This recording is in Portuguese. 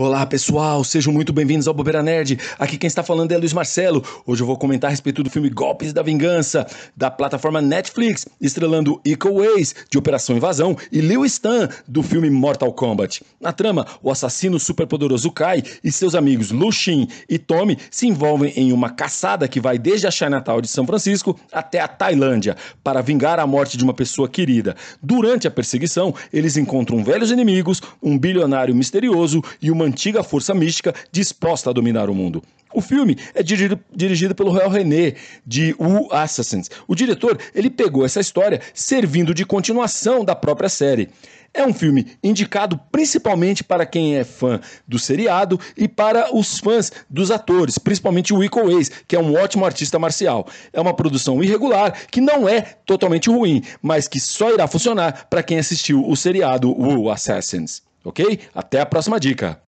Olá pessoal, sejam muito bem-vindos ao Bobeira Nerd. Aqui quem está falando é Luiz Marcelo. Hoje eu vou comentar a respeito do filme Golpes da Vingança, da plataforma Netflix, estrelando Iko Ways, de Operação Invasão, e Liu Stan, do filme Mortal Kombat. Na trama, o assassino superpoderoso Kai e seus amigos Lu Xin e Tommy se envolvem em uma caçada que vai desde a Chinatown de São Francisco até a Tailândia, para vingar a morte de uma pessoa querida. Durante a perseguição, eles encontram velhos inimigos, um bilionário misterioso e uma antiga força mística disposta a dominar o mundo. O filme é dirigido, dirigido pelo Royal René, de U Assassins. O diretor, ele pegou essa história servindo de continuação da própria série. É um filme indicado principalmente para quem é fã do seriado e para os fãs dos atores, principalmente o Wico Ace, que é um ótimo artista marcial. É uma produção irregular que não é totalmente ruim, mas que só irá funcionar para quem assistiu o seriado U Assassins. Ok? Até a próxima dica!